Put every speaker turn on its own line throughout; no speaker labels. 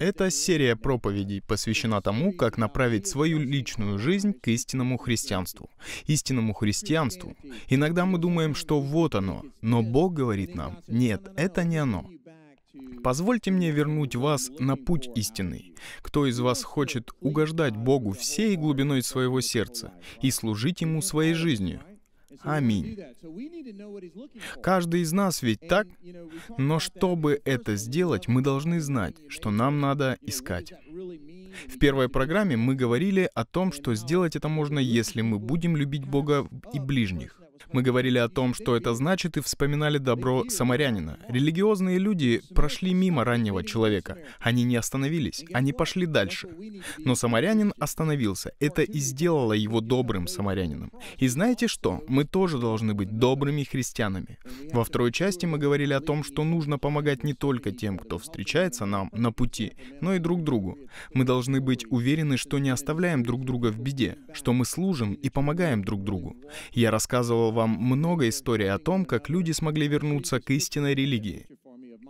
Эта серия проповедей посвящена тому, как направить свою личную жизнь к истинному христианству. Истинному христианству. Иногда мы думаем, что вот оно, но Бог говорит нам, нет, это не оно. Позвольте мне вернуть вас на путь истинный. Кто из вас хочет угождать Богу всей глубиной своего сердца и служить Ему своей жизнью? Аминь. Каждый из нас ведь так? Но чтобы это сделать, мы должны знать, что нам надо искать. В первой программе мы говорили о том, что сделать это можно, если мы будем любить Бога и ближних. Мы говорили о том, что это значит, и вспоминали добро самарянина. Религиозные люди прошли мимо раннего человека. Они не остановились, они пошли дальше. Но самарянин остановился. Это и сделало его добрым самарянином. И знаете что? Мы тоже должны быть добрыми христианами. Во второй части мы говорили о том, что нужно помогать не только тем, кто встречается нам на пути, но и друг другу. Мы должны быть уверены, что не оставляем друг друга в беде, что мы служим и помогаем друг другу. Я рассказывал вам вам много историй о том, как люди смогли вернуться к истинной религии,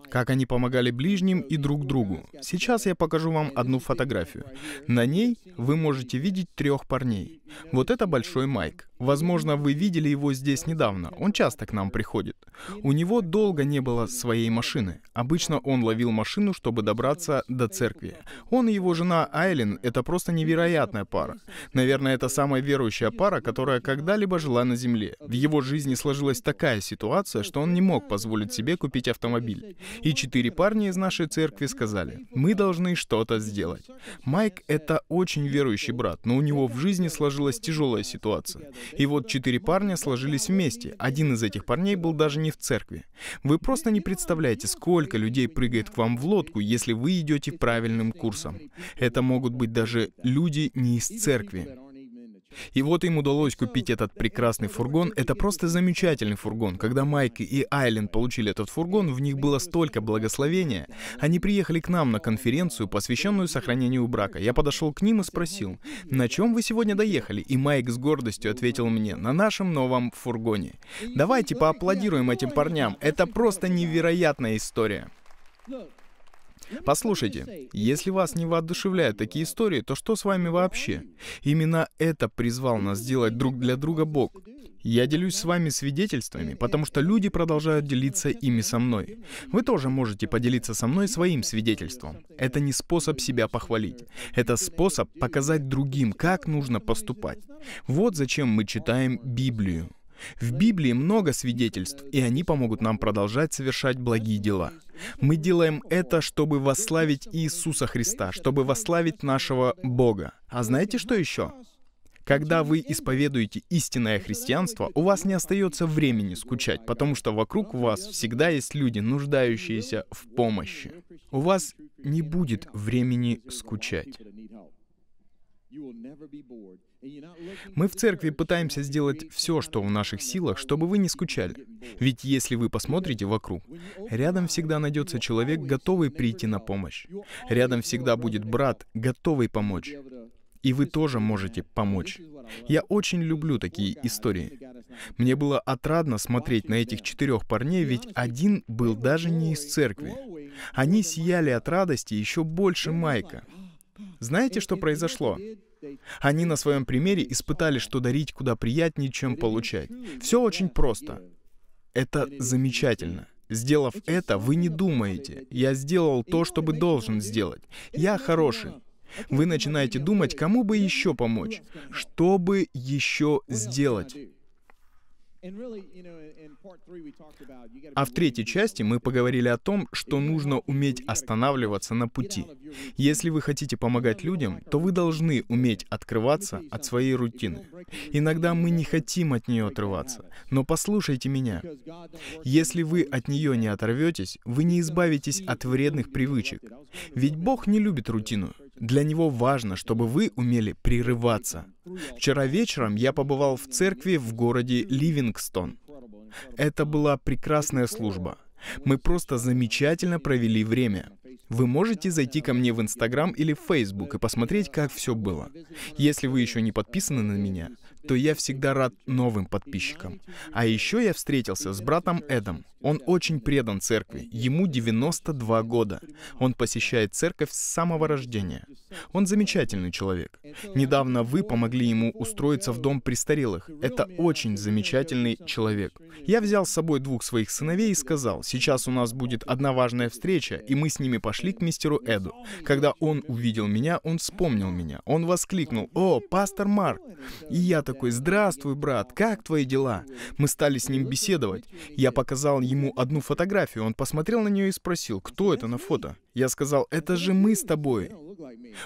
как они помогали ближним и друг другу. Сейчас я покажу вам одну фотографию. На ней вы можете видеть трех парней. Вот это Большой Майк. Возможно, вы видели его здесь недавно. Он часто к нам приходит. У него долго не было своей машины. Обычно он ловил машину, чтобы добраться до церкви. Он и его жена Айлин — это просто невероятная пара. Наверное, это самая верующая пара, которая когда-либо жила на Земле. В его жизни сложилась такая ситуация, что он не мог позволить себе купить автомобиль. И четыре парня из нашей церкви сказали, мы должны что-то сделать. Майк — это очень верующий брат, но у него в жизни сложилось сложилась тяжелая ситуация. И вот четыре парня сложились вместе. Один из этих парней был даже не в церкви. Вы просто не представляете, сколько людей прыгает к вам в лодку, если вы идете правильным курсом. Это могут быть даже люди не из церкви. И вот им удалось купить этот прекрасный фургон. Это просто замечательный фургон. Когда Майк и Айлен получили этот фургон, в них было столько благословения. Они приехали к нам на конференцию, посвященную сохранению брака. Я подошел к ним и спросил, на чем вы сегодня доехали? И Майк с гордостью ответил мне, на нашем новом фургоне. Давайте поаплодируем этим парням. Это просто невероятная история. Послушайте, если вас не воодушевляют такие истории, то что с вами вообще? Именно это призвал нас сделать друг для друга Бог. Я делюсь с вами свидетельствами, потому что люди продолжают делиться ими со мной. Вы тоже можете поделиться со мной своим свидетельством. Это не способ себя похвалить. Это способ показать другим, как нужно поступать. Вот зачем мы читаем Библию. В Библии много свидетельств, и они помогут нам продолжать совершать благие дела. Мы делаем это, чтобы восславить Иисуса Христа, чтобы восславить нашего Бога. А знаете что еще? Когда вы исповедуете истинное христианство, у вас не остается времени скучать, потому что вокруг вас всегда есть люди, нуждающиеся в помощи. У вас не будет времени скучать. Мы в церкви пытаемся сделать все, что в наших силах, чтобы вы не скучали. Ведь если вы посмотрите вокруг, рядом всегда найдется человек, готовый прийти на помощь. Рядом всегда будет брат, готовый помочь. И вы тоже можете помочь. Я очень люблю такие истории. Мне было отрадно смотреть на этих четырех парней, ведь один был даже не из церкви. Они сияли от радости еще больше Майка. Знаете, что произошло? Они на своем примере испытали, что дарить куда приятнее, чем получать. Все очень просто. Это замечательно. Сделав это, вы не думаете, я сделал то, что бы должен сделать. Я хороший. Вы начинаете думать, кому бы еще помочь, что бы еще сделать. А в третьей части мы поговорили о том, что нужно уметь останавливаться на пути. Если вы хотите помогать людям, то вы должны уметь открываться от своей рутины. Иногда мы не хотим от нее отрываться, но послушайте меня. Если вы от нее не оторветесь, вы не избавитесь от вредных привычек. Ведь Бог не любит рутину. Для него важно, чтобы вы умели прерываться. Вчера вечером я побывал в церкви в городе Ливингстон. Это была прекрасная служба. Мы просто замечательно провели время. Вы можете зайти ко мне в Инстаграм или в Фейсбук и посмотреть, как все было. Если вы еще не подписаны на меня, то я всегда рад новым подписчикам. А еще я встретился с братом Эдом. Он очень предан церкви. Ему 92 года. Он посещает церковь с самого рождения. Он замечательный человек. Недавно вы помогли ему устроиться в дом престарелых. Это очень замечательный человек. Я взял с собой двух своих сыновей и сказал, сейчас у нас будет одна важная встреча, и мы с ними пошли к мистеру Эду. Когда он увидел меня, он вспомнил меня. Он воскликнул, о, пастор Марк. И я такой, здравствуй, брат, как твои дела? Мы стали с ним беседовать. Я показал ему одну фотографию, он посмотрел на нее и спросил, кто это на фото? Я сказал, это же мы с тобой.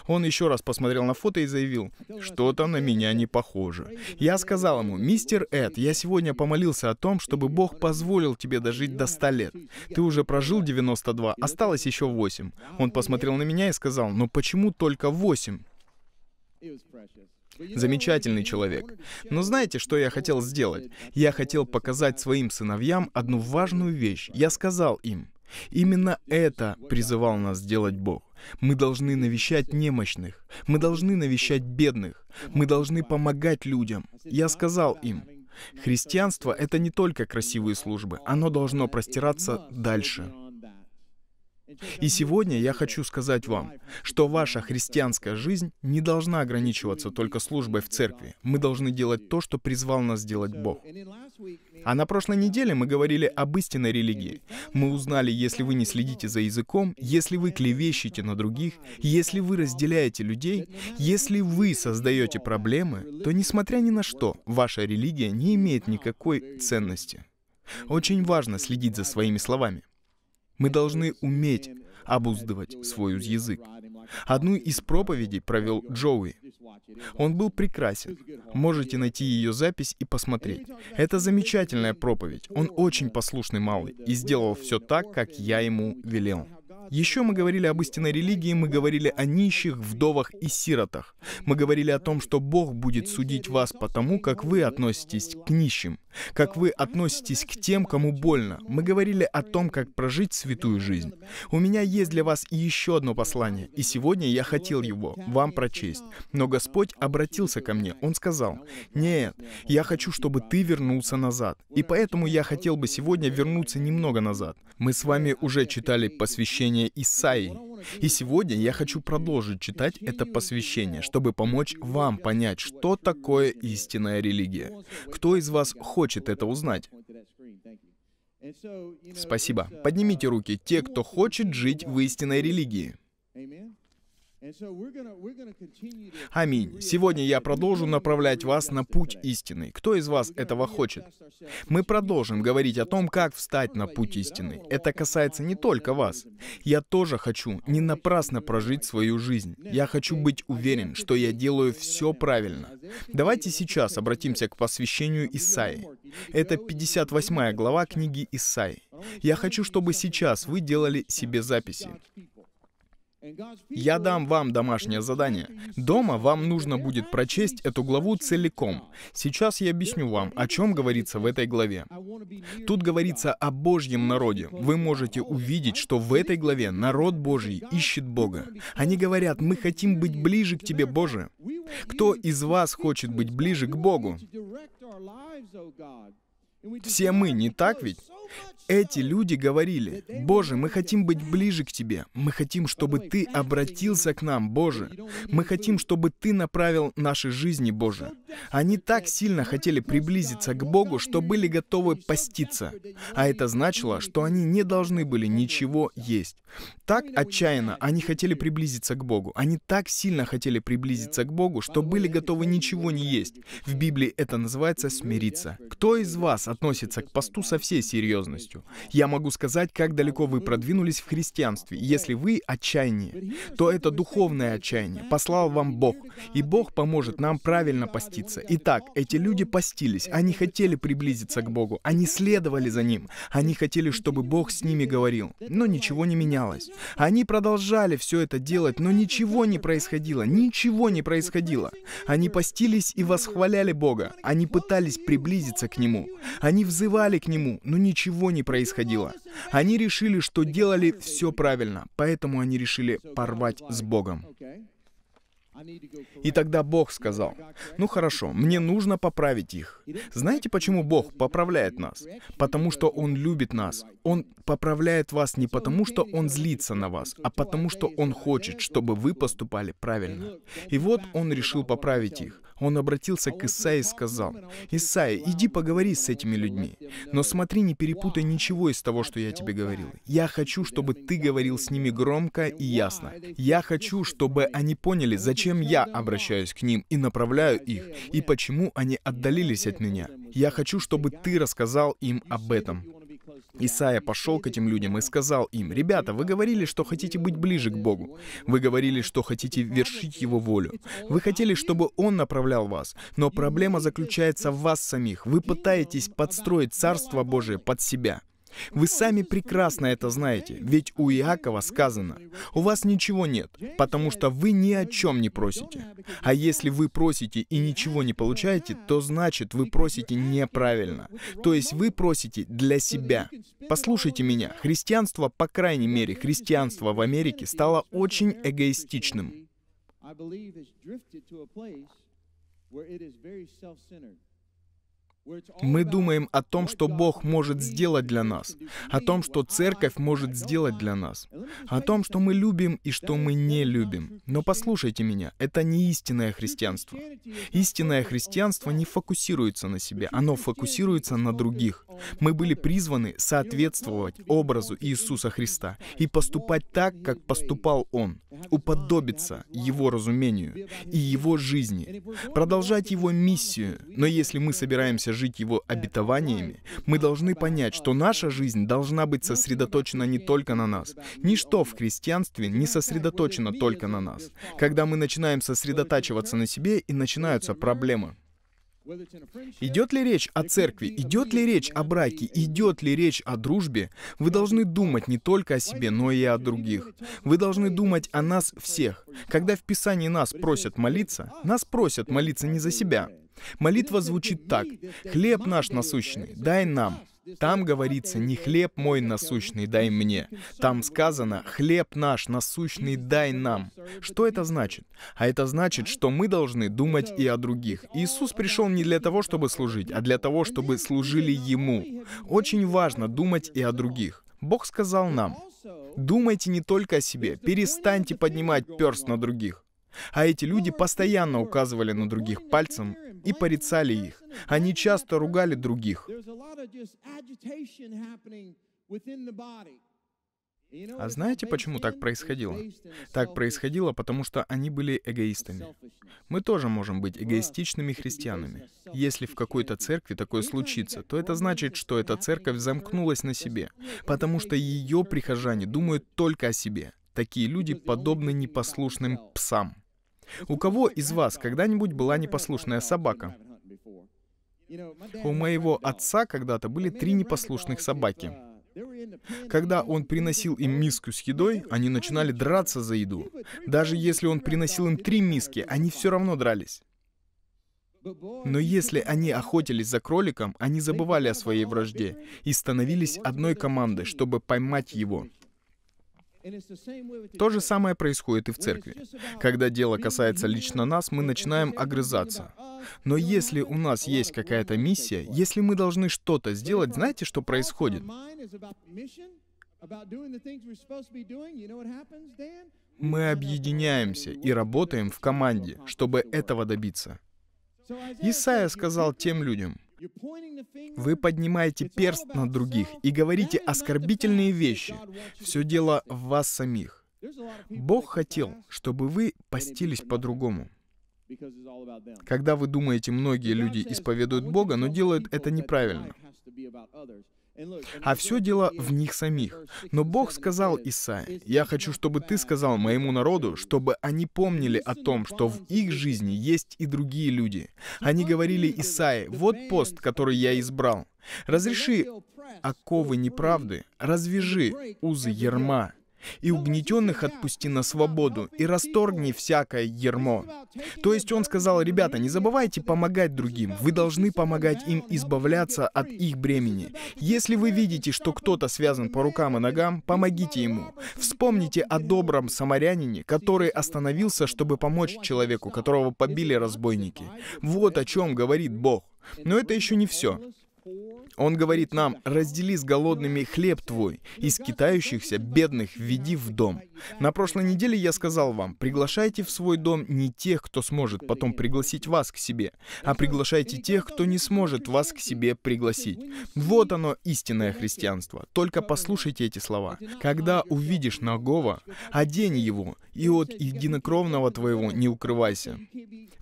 Он еще раз посмотрел на фото и заявил, что-то на меня не похоже. Я сказал ему, мистер Эд, я сегодня помолился о том, чтобы Бог позволил тебе дожить до 100 лет. Ты уже прожил 92, осталось еще 8. Он посмотрел на меня и сказал, но почему только 8? Замечательный человек. Но знаете, что я хотел сделать? Я хотел показать своим сыновьям одну важную вещь. Я сказал им, Именно это призывал нас делать Бог. Мы должны навещать немощных, мы должны навещать бедных, мы должны помогать людям. Я сказал им, христианство — это не только красивые службы, оно должно простираться дальше. И сегодня я хочу сказать вам, что ваша христианская жизнь не должна ограничиваться только службой в церкви. Мы должны делать то, что призвал нас делать Бог. А на прошлой неделе мы говорили об истинной религии. Мы узнали, если вы не следите за языком, если вы клевещете на других, если вы разделяете людей, если вы создаете проблемы, то несмотря ни на что, ваша религия не имеет никакой ценности. Очень важно следить за своими словами. Мы должны уметь обуздывать свой язык. Одну из проповедей провел Джоуи. Он был прекрасен. Можете найти ее запись и посмотреть. Это замечательная проповедь. Он очень послушный малый и сделал все так, как я ему велел. Еще мы говорили об истинной религии, мы говорили о нищих, вдовах и сиротах. Мы говорили о том, что Бог будет судить вас по тому, как вы относитесь к нищим, как вы относитесь к тем, кому больно. Мы говорили о том, как прожить святую жизнь. У меня есть для вас еще одно послание, и сегодня я хотел его вам прочесть. Но Господь обратился ко мне, Он сказал, «Нет, я хочу, чтобы ты вернулся назад, и поэтому я хотел бы сегодня вернуться немного назад». Мы с вами уже читали посвящение посвящение Исаии. И сегодня я хочу продолжить читать это посвящение, чтобы помочь вам понять, что такое истинная религия. Кто из вас хочет это узнать? Спасибо. Поднимите руки те, кто хочет жить в истинной религии. Аминь. Сегодня я продолжу направлять вас на путь истины. Кто из вас этого хочет? Мы продолжим говорить о том, как встать на путь истины. Это касается не только вас. Я тоже хочу не напрасно прожить свою жизнь. Я хочу быть уверен, что я делаю все правильно. Давайте сейчас обратимся к посвящению Исаи. Это 58 глава книги Исаи. Я хочу, чтобы сейчас вы делали себе записи. Я дам вам домашнее задание. Дома вам нужно будет прочесть эту главу целиком. Сейчас я объясню вам, о чем говорится в этой главе. Тут говорится о Божьем народе. Вы можете увидеть, что в этой главе народ Божий ищет Бога. Они говорят, мы хотим быть ближе к Тебе, Боже. Кто из вас хочет быть ближе к Богу? Все мы, не так ведь? Эти люди говорили, «Боже, мы хотим быть ближе к Тебе. Мы хотим, чтобы Ты обратился к нам, Боже. Мы хотим, чтобы Ты направил наши жизни, Боже». Они так сильно хотели приблизиться к Богу, что были готовы поститься. А это значило, что они не должны были ничего есть так отчаянно они хотели приблизиться к Богу. Они так сильно хотели приблизиться к Богу, что были готовы ничего не есть. В Библии это называется смириться. Кто из вас относится к посту со всей серьезностью? Я могу сказать, как далеко вы продвинулись в христианстве. Если вы отчаяние, то это духовное отчаяние. Послал вам Бог, и Бог поможет нам правильно поститься. Итак, эти люди постились, они хотели приблизиться к Богу, они следовали за Ним, они хотели, чтобы Бог с ними говорил, но ничего не менялось. Они продолжали все это делать, но ничего не происходило, ничего не происходило. Они постились и восхваляли Бога, они пытались приблизиться к Нему, они взывали к Нему, но ничего не происходило. Они решили, что делали все правильно, поэтому они решили порвать с Богом. И тогда Бог сказал, ну хорошо, мне нужно поправить их. Знаете, почему Бог поправляет нас? Потому что Он любит нас. Он поправляет вас не потому, что Он злится на вас, а потому, что Он хочет, чтобы вы поступали правильно. И вот Он решил поправить их. Он обратился к Исаии и сказал, «Исаия, иди поговори с этими людьми, но смотри, не перепутай ничего из того, что я тебе говорил. Я хочу, чтобы ты говорил с ними громко и ясно. Я хочу, чтобы они поняли, зачем я обращаюсь к ним и направляю их, и почему они отдалились от меня. Я хочу, чтобы ты рассказал им об этом. Исаия пошел к этим людям и сказал им, «Ребята, вы говорили, что хотите быть ближе к Богу. Вы говорили, что хотите вершить Его волю. Вы хотели, чтобы Он направлял вас. Но проблема заключается в вас самих. Вы пытаетесь подстроить Царство Божие под себя». Вы сами прекрасно это знаете, ведь у Иакова сказано, у вас ничего нет, потому что вы ни о чем не просите. А если вы просите и ничего не получаете, то значит вы просите неправильно. То есть вы просите для себя. Послушайте меня, христианство, по крайней мере, христианство в Америке стало очень эгоистичным.
I believe has drifted to a place where it is very self-centered.
Мы думаем о том, что Бог может сделать для нас, о том, что церковь может сделать для нас, о том, что мы любим и что мы не любим. Но послушайте меня, это не истинное христианство. Истинное христианство не фокусируется на себе, оно фокусируется на других. Мы были призваны соответствовать образу Иисуса Христа и поступать так, как поступал Он, уподобиться Его разумению и Его жизни, продолжать Его миссию. Но если мы собираемся жить его э, обетованиями, мы должны понять, что наша жизнь должна быть сосредоточена не только на нас. Ничто в христианстве не сосредоточено только на нас. Когда мы начинаем сосредотачиваться на себе, и начинаются проблемы. Идет ли речь о церкви, идет ли речь о браке, идет ли речь о дружбе, вы должны думать не только о себе, но и о других. Вы должны думать о нас всех. Когда в Писании нас просят молиться, нас просят молиться не за себя. Молитва звучит так. «Хлеб наш насущный, дай нам». Там говорится не «хлеб мой насущный дай мне». Там сказано «хлеб наш насущный дай нам». Что это значит? А это значит, что мы должны думать и о других. Иисус пришел не для того, чтобы служить, а для того, чтобы служили Ему. Очень важно думать и о других. Бог сказал нам, думайте не только о себе, перестаньте поднимать перст на других. А эти люди постоянно указывали на других пальцем и порицали их. Они часто ругали других. А знаете, почему так происходило? Так происходило, потому что они были эгоистами. Мы тоже можем быть эгоистичными христианами. Если в какой-то церкви такое случится, то это значит, что эта церковь замкнулась на себе, потому что ее прихожане думают только о себе. Такие люди подобны непослушным псам. У кого из вас когда-нибудь была непослушная собака? У моего отца когда-то были три непослушных собаки. Когда он приносил им миску с едой, они начинали драться за еду. Даже если он приносил им три миски, они все равно дрались. Но если они охотились за кроликом, они забывали о своей вражде и становились одной командой, чтобы поймать его. То же самое происходит и в церкви. Когда дело касается лично нас, мы начинаем огрызаться. Но если у нас есть какая-то миссия, если мы должны что-то сделать, знаете, что происходит? Мы объединяемся и работаем в команде, чтобы этого добиться. Исаия сказал тем людям, вы поднимаете перст на других и говорите оскорбительные вещи. Все дело в вас самих. Бог хотел, чтобы вы постились по-другому. Когда вы думаете, многие люди исповедуют Бога, но делают это неправильно. А все дело в них самих. Но Бог сказал Исаия, «Я хочу, чтобы ты сказал моему народу, чтобы они помнили о том, что в их жизни есть и другие люди». Они говорили Исаии, «Вот пост, который я избрал. Разреши оковы неправды, развяжи узы ерма, и угнетенных отпусти на свободу, и расторгни всякое ермо». То есть он сказал, ребята, не забывайте помогать другим, вы должны помогать им избавляться от их бремени. Если вы видите, что кто-то связан по рукам и ногам, помогите ему. Вспомните о добром самарянине, который остановился, чтобы помочь человеку, которого побили разбойники. Вот о чем говорит Бог. Но это еще не все. Он говорит нам, раздели с голодными хлеб твой, из китающихся бедных веди в дом. На прошлой неделе я сказал вам, приглашайте в свой дом не тех, кто сможет потом пригласить вас к себе, а приглашайте тех, кто не сможет вас к себе пригласить. Вот оно истинное христианство. Только послушайте эти слова. Когда увидишь нагого, одень его, и от единокровного твоего не укрывайся.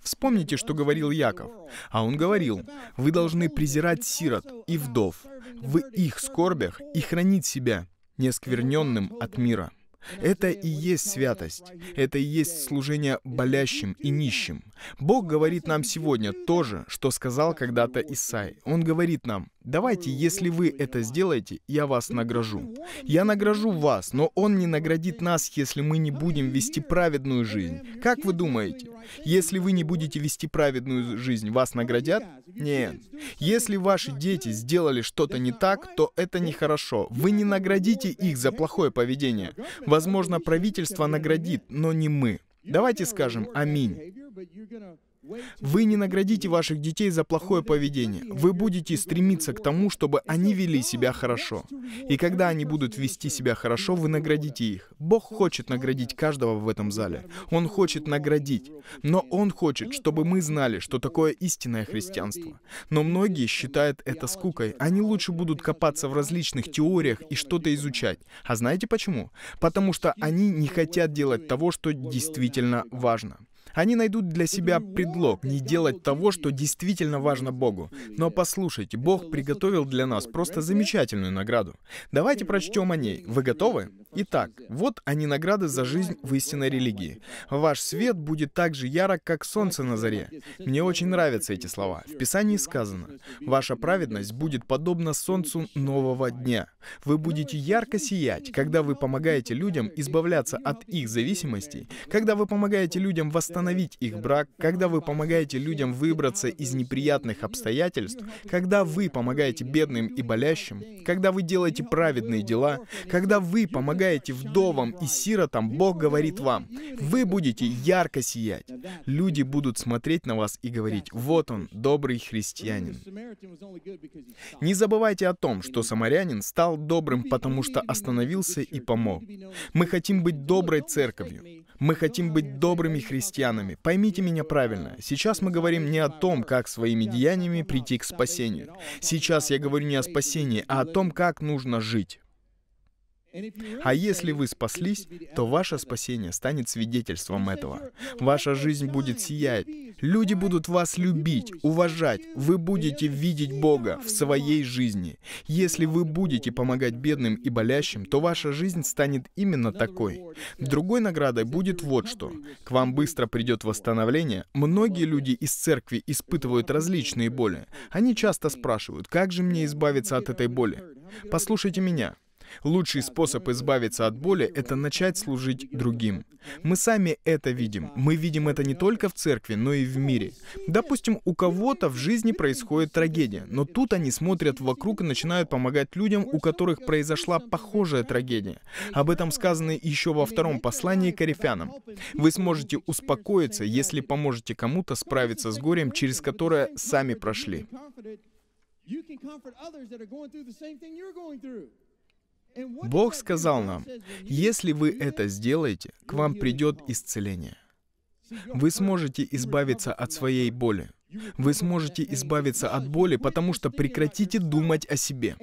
Вспомните, что говорил Яков. А он говорил, вы должны презирать сирот и вдов, в их скорбях и хранить себя неоскверненным от мира. Это и есть святость, это и есть служение болящим и нищим. Бог говорит нам сегодня то же, что сказал когда-то Исаи. Он говорит нам, Давайте, если вы это сделаете, я вас награжу. Я награжу вас, но Он не наградит нас, если мы не будем вести праведную жизнь. Как вы думаете? Если вы не будете вести праведную жизнь, вас наградят? Нет. Если ваши дети сделали что-то не так, то это нехорошо. Вы не наградите их за плохое поведение. Возможно, правительство наградит, но не мы. Давайте скажем «Аминь». Вы не наградите ваших детей за плохое поведение. Вы будете стремиться к тому, чтобы они вели себя хорошо. И когда они будут вести себя хорошо, вы наградите их. Бог хочет наградить каждого в этом зале. Он хочет наградить. Но Он хочет, чтобы мы знали, что такое истинное христианство. Но многие считают это скукой. Они лучше будут копаться в различных теориях и что-то изучать. А знаете почему? Потому что они не хотят делать того, что действительно важно. Они найдут для себя предлог не делать того, что действительно важно Богу. Но послушайте, Бог приготовил для нас просто замечательную награду. Давайте прочтем о ней. Вы готовы? Итак, вот они награды за жизнь в истинной религии. Ваш свет будет так же ярок, как солнце на заре. Мне очень нравятся эти слова. В Писании сказано, ваша праведность будет подобна солнцу нового дня. Вы будете ярко сиять, когда вы помогаете людям избавляться от их зависимостей, когда вы помогаете людям восстановить их брак, когда вы помогаете людям выбраться из неприятных обстоятельств, когда вы помогаете бедным и болящим, когда вы делаете праведные дела, когда вы помогаете помогаете вдовам и сиротам, Бог говорит вам, вы будете ярко сиять. Люди будут смотреть на вас и говорить, вот он, добрый христианин. Не забывайте о том, что самарянин стал добрым, потому что остановился и помог. Мы хотим быть доброй церковью. Мы хотим быть добрыми христианами. Поймите меня правильно. Сейчас мы говорим не о том, как своими деяниями прийти к спасению. Сейчас я говорю не о спасении, а о том, как нужно жить. А если вы спаслись, то ваше спасение станет свидетельством этого. Ваша жизнь будет сиять. Люди будут вас любить, уважать. Вы будете видеть Бога в своей жизни. Если вы будете помогать бедным и болящим, то ваша жизнь станет именно такой. Другой наградой будет вот что. К вам быстро придет восстановление. Многие люди из церкви испытывают различные боли. Они часто спрашивают, как же мне избавиться от этой боли? Послушайте меня. Лучший способ избавиться от боли — это начать служить другим. Мы сами это видим. Мы видим это не только в церкви, но и в мире. Допустим, у кого-то в жизни происходит трагедия, но тут они смотрят вокруг и начинают помогать людям, у которых произошла похожая трагедия. Об этом сказано еще во втором послании к Корифянам. Вы сможете успокоиться, если поможете кому-то справиться с горем, через которое сами прошли.
You can comfort others that are going through the same thing you're going through. Бог сказал нам, если
вы это сделаете, к вам придет исцеление. Вы сможете избавиться от своей боли. Вы сможете избавиться от боли, потому что прекратите думать о себе.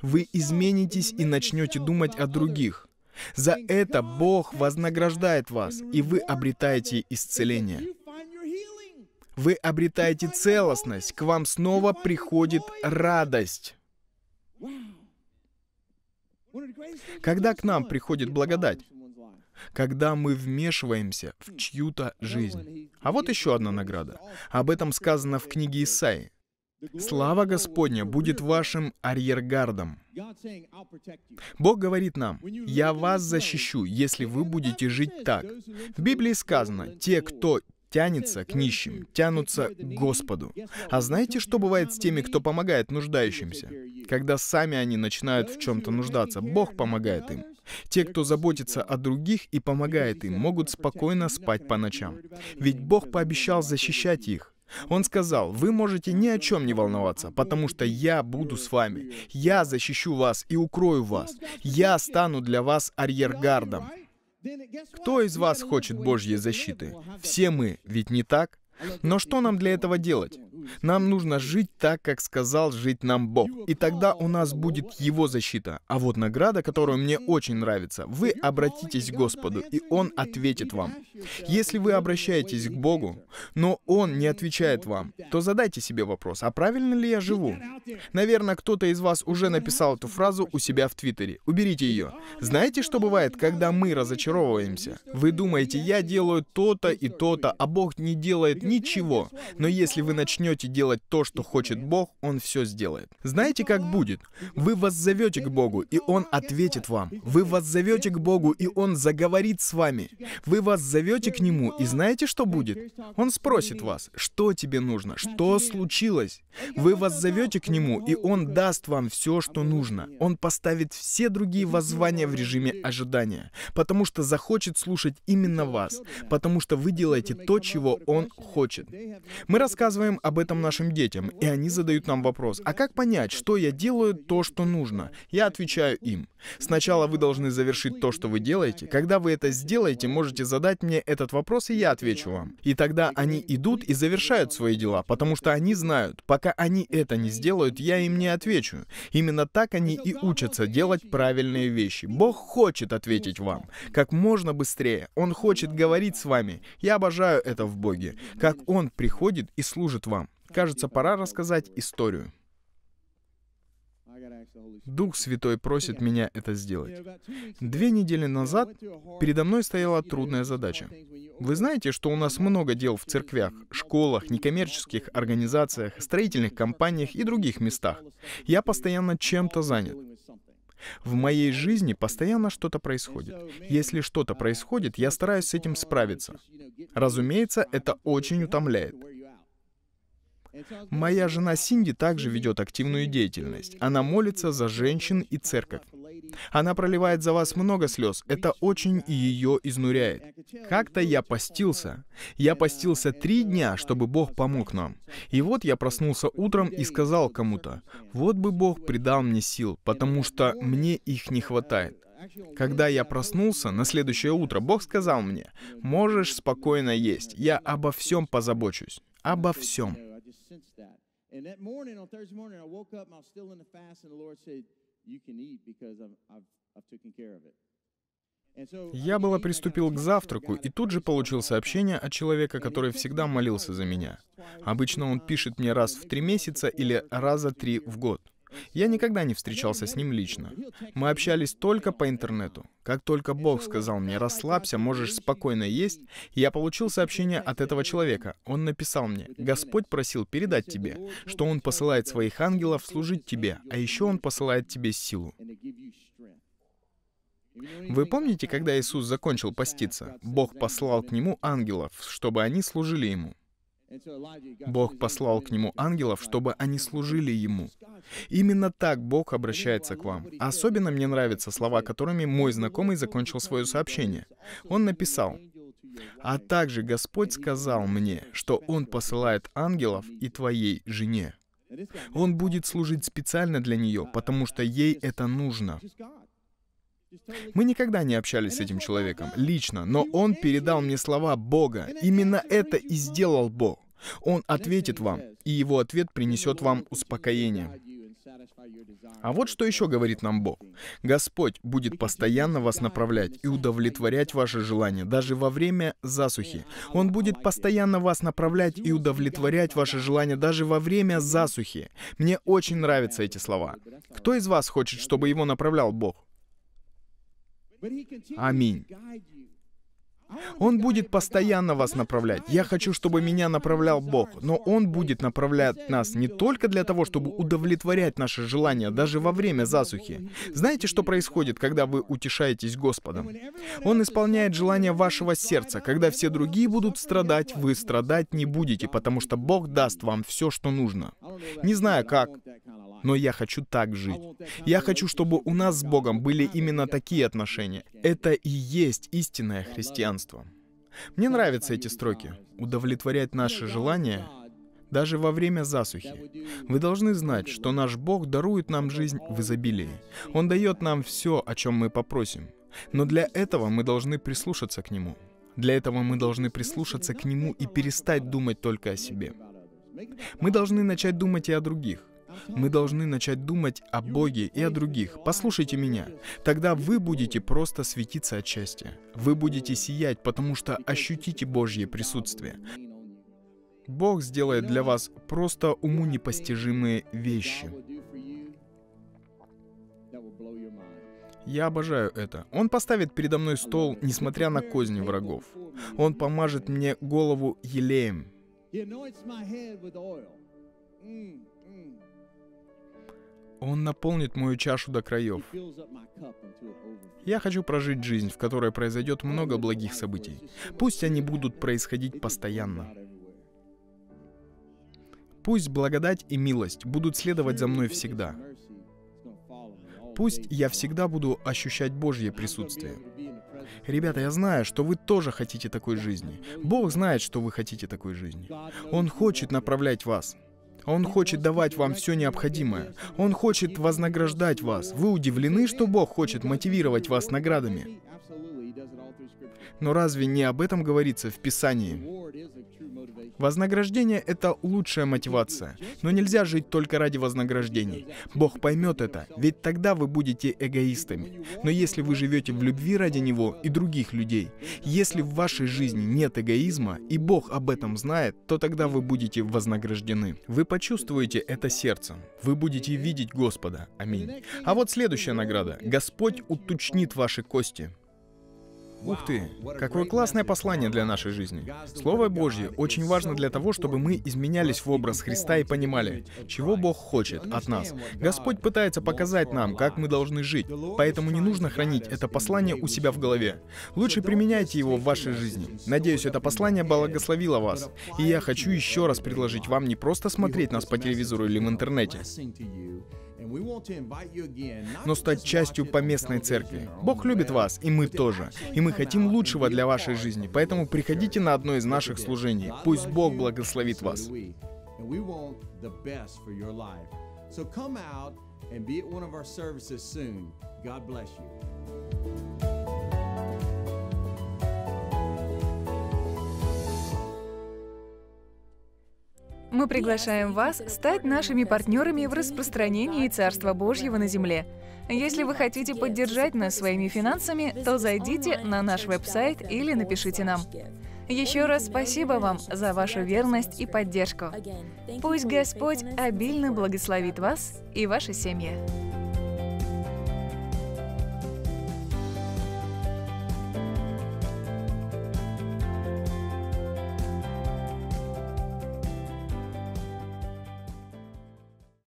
Вы изменитесь и начнете думать о других. За это Бог вознаграждает вас, и вы обретаете исцеление. Вы обретаете целостность, к вам снова приходит радость. Когда к нам приходит благодать? Когда мы вмешиваемся в хм. чью-то жизнь. А вот еще одна награда. Об этом сказано в книге Исаии. Слава Господня будет вашим арьергардом. Бог говорит нам, «Я вас защищу, если вы будете жить так». В Библии сказано, «Те, кто тянется к нищим, тянутся к Господу. А знаете, что бывает с теми, кто помогает нуждающимся? Когда сами они начинают в чем-то нуждаться, Бог помогает им. Те, кто заботится о других и помогает им, могут спокойно спать по ночам. Ведь Бог пообещал защищать их. Он сказал, вы можете ни о чем не волноваться, потому что я буду с вами. Я защищу вас и укрою вас. Я стану для вас арьергардом. Кто из вас хочет Божьей защиты? Все мы, ведь не так? Но что нам для этого делать? Нам нужно жить так, как сказал жить нам Бог. И тогда у нас будет Его защита. А вот награда, которую мне очень нравится, вы обратитесь к Господу, и Он ответит вам. Если вы обращаетесь к Богу, но Он не отвечает вам, то задайте себе вопрос, а правильно ли я живу? Наверное, кто-то из вас уже написал эту фразу у себя в Твиттере. Уберите ее. Знаете, что бывает, когда мы разочаровываемся? Вы думаете, я делаю то-то и то-то, а Бог не делает ничего. Но если вы начнете начнете делать то, что хочет Бог, Он все сделает. Знаете, как будет? Вы воззовете к Богу, и Он ответит вам. Вы воззовете к Богу, и Он заговорит с вами. Вы воззовете к Нему, и знаете, что будет? Он спросит вас, что тебе нужно, что случилось. Вы воззовете к Нему, и Он даст вам все, что нужно. Он поставит все другие воззвания в режиме ожидания, потому что захочет слушать именно вас, потому что вы делаете то, чего Он хочет. Мы рассказываем об этом нашим детям, и они задают нам вопрос, а как понять, что я делаю то, что нужно? Я отвечаю им. Сначала вы должны завершить то, что вы делаете. Когда вы это сделаете, можете задать мне этот вопрос, и я отвечу вам. И тогда они идут и завершают свои дела, потому что они знают, пока они это не сделают, я им не отвечу. Именно так они и учатся делать правильные вещи. Бог хочет ответить вам как можно быстрее. Он хочет говорить с вами. Я обожаю это в Боге. Как Он приходит и служит вам. Кажется, пора рассказать историю. Дух Святой просит меня это сделать. Две недели назад передо мной стояла трудная задача. Вы знаете, что у нас много дел в церквях, школах, некоммерческих организациях, строительных компаниях и других местах. Я постоянно чем-то занят. В моей жизни постоянно что-то происходит. Если что-то происходит, я стараюсь с этим справиться. Разумеется, это очень утомляет. Моя жена Синди также ведет активную деятельность. Она молится за женщин и церковь. Она проливает за вас много слез. Это очень ее изнуряет. Как-то я постился. Я постился три дня, чтобы Бог помог нам. И вот я проснулся утром и сказал кому-то, вот бы Бог придал мне сил, потому что мне их не хватает. Когда я проснулся на следующее утро, Бог сказал мне, можешь спокойно есть, я обо всем позабочусь. Обо всем just
sensed that. And that morning, on Thursday morning, I woke up and I was still in the fast, and the Lord said, You can eat because I've, I've, I've taken care of it.
Я было приступил к завтраку и тут же получил сообщение от человека, который всегда молился за меня. Обычно он пишет мне раз в три месяца или раза три в год. Я никогда не встречался с ним лично. Мы общались только по интернету. Как только Бог сказал мне «расслабься, можешь спокойно есть», я получил сообщение от этого человека. Он написал мне «Господь просил передать тебе, что Он посылает своих ангелов служить тебе, а еще Он посылает тебе силу». Вы помните, когда Иисус закончил поститься? Бог послал к нему ангелов, чтобы они служили ему. Бог послал к нему ангелов, чтобы они служили ему. Именно так Бог обращается к вам. Особенно мне нравятся слова, которыми мой знакомый закончил свое сообщение. Он написал, «А также Господь сказал мне, что Он посылает ангелов и твоей жене. Он будет служить специально для нее, потому что ей это нужно. Мы никогда не общались с этим человеком лично, но он передал мне слова Бога. Именно это и сделал Бог. Он ответит вам, и его ответ принесет вам успокоение. А вот что еще говорит нам Бог. Господь будет постоянно вас направлять и удовлетворять ваши желания, даже во время засухи. Он будет постоянно вас направлять и удовлетворять ваши желания, даже во время засухи. Мне очень нравятся эти слова. Кто из вас хочет, чтобы его направлял Бог? Аминь. Он будет постоянно вас направлять. Я хочу, чтобы меня направлял Бог, но Он будет направлять нас не только для того, чтобы удовлетворять наши желания даже во время засухи. Знаете, что происходит, когда вы утешаетесь Господом? Он исполняет желания вашего сердца. Когда все другие будут страдать, вы страдать не будете, потому что Бог даст вам все, что нужно. Не знаю как, но я хочу так жить. Я хочу, чтобы у нас с Богом были именно такие отношения. Это и есть истинное христианство. Мне нравятся эти строки. Удовлетворять наши желания даже во время засухи. Вы должны знать, что наш Бог дарует нам жизнь в изобилии. Он дает нам все, о чем мы попросим. Но для этого мы должны прислушаться к Нему. Для этого мы должны прислушаться к Нему и перестать думать только о себе. Мы должны начать думать и о других. Мы должны начать думать о Боге и о других. Послушайте меня. Тогда вы будете просто светиться от счастья. Вы будете сиять, потому что ощутите Божье присутствие. Бог сделает для вас просто уму непостижимые вещи. Я обожаю это. Он поставит передо мной стол, несмотря на козни врагов. Он помажет мне голову елеем.
Mm, mm.
Он наполнит мою чашу до краев. Я хочу прожить жизнь, в которой произойдет много благих событий. Пусть они будут происходить постоянно. Пусть благодать и милость будут следовать за мной всегда. Пусть я всегда буду ощущать Божье присутствие. Ребята, я знаю, что вы тоже хотите такой жизни. Бог знает, что вы хотите такой жизни. Он хочет направлять вас. Он хочет давать вам все необходимое. Он хочет вознаграждать вас. Вы удивлены, что Бог хочет мотивировать вас наградами? Но разве не об этом говорится в Писании? Вознаграждение — это лучшая мотивация, но нельзя жить только ради вознаграждений. Бог поймет это, ведь тогда вы будете эгоистами. Но если вы живете в любви ради Него и других людей, если в вашей жизни нет эгоизма, и Бог об этом знает, то тогда вы будете вознаграждены. Вы почувствуете это сердцем, вы будете видеть Господа. Аминь. А вот следующая награда. Господь уточнит ваши кости. Ух ты, какое классное послание для нашей жизни. Слово Божье очень важно для того, чтобы мы изменялись в образ Христа и понимали, чего Бог хочет от нас. Господь пытается показать нам, как мы должны жить, поэтому не нужно хранить это послание у себя в голове. Лучше применяйте его в вашей жизни. Надеюсь, это послание благословило вас. И я хочу еще раз предложить вам не просто смотреть нас по телевизору или в интернете, но стать частью поместной церкви. Бог любит вас, и мы тоже. И мы хотим лучшего для вашей жизни, поэтому приходите на одно из наших служений. Пусть Бог благословит вас.
God bless you.
Мы приглашаем вас стать нашими партнерами в распространении Царства Божьего на Земле. Если вы хотите поддержать нас своими финансами, то зайдите на наш веб-сайт или напишите нам. Еще раз спасибо вам за вашу верность и поддержку. Пусть Господь обильно благословит вас и ваши семьи.